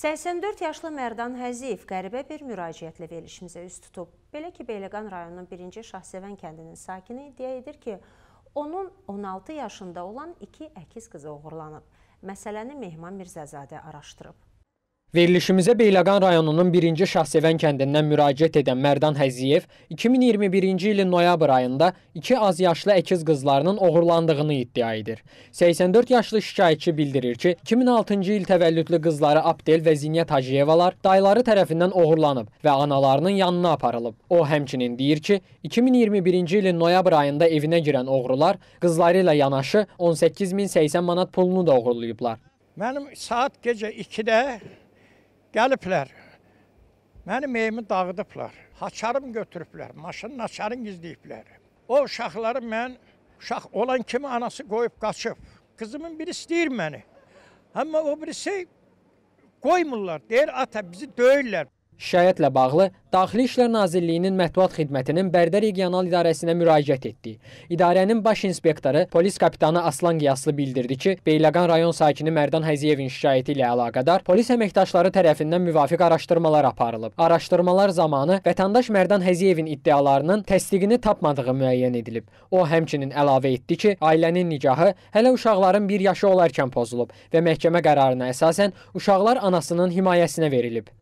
84 yaşlı Mərdan Həziyev qəribə bir müraciətlə verilişimizə üz tutub. Belə ki, Beyləqan rayonunun 1-ci Şahsevən kəndinin sakini iddia edir ki, onun 16 yaşında olan iki əkiz qızı oğurlanıb. Məsələni Mehman Mirzəzadə araşdırıb. Verilişimizə Beyləqan rayonunun 1-ci Şahsevən kəndindən müraciət edən Mərdan Həziyev 2021-ci ilin noyabr ayında iki az yaşlı əkiz qızlarının oğurlandığını iddia edir. 84 yaşlı şikayətçi bildirir ki, 2006-cı il təvəllüdlü qızları Abdel və Ziniyyət Hacıyevalar dayları tərəfindən oğurlanıb və analarının yanına aparılıb. O həmçinin deyir ki, 2021-ci ilin noyabr ayında evinə girən oğrular qızları ilə yanaşı 18080 manat pulunu da oğurlayıblar. Mənim saat gecə 2-də Gəliblər. Mənim evimi dağıdıblar. Haçarım götürüblər, maşının haçarını gizləyiblər. O uşaqları mən uşaq olan kimi anası qoyub qaçıb. Qızımın biri istəyir məni. Amma o birisi qoymurlar. Deyir ata bizi döyürlər şikayətlə bağlı Daxili İşlər Nazirliyinin Mətbuat Xidmətinin Bərdə regional idarəsinə müraciət etdi. İdarənin baş inspektoru polis kapitanı Aslan Qiyaslı bildirdi ki, Beyləqan rayon sakini Mərdan Həziyevin şikayəti ilə əlaqədar polis əməkdaşları tərəfindən müvafiq araşdırmalar aparılıb. Araşdırmalar zamanı vətəndaş Mərdan Həziyevin iddialarının təsdiqini tapmadığı müəyyən edilib. O həmçinin əlavə etdi ki, ailənin nigahı hələ uşaqların 1 yaşı olarkən pozulub və məhkəmə qərarına əsasən uşaqlar anasının himayəsinə verilib.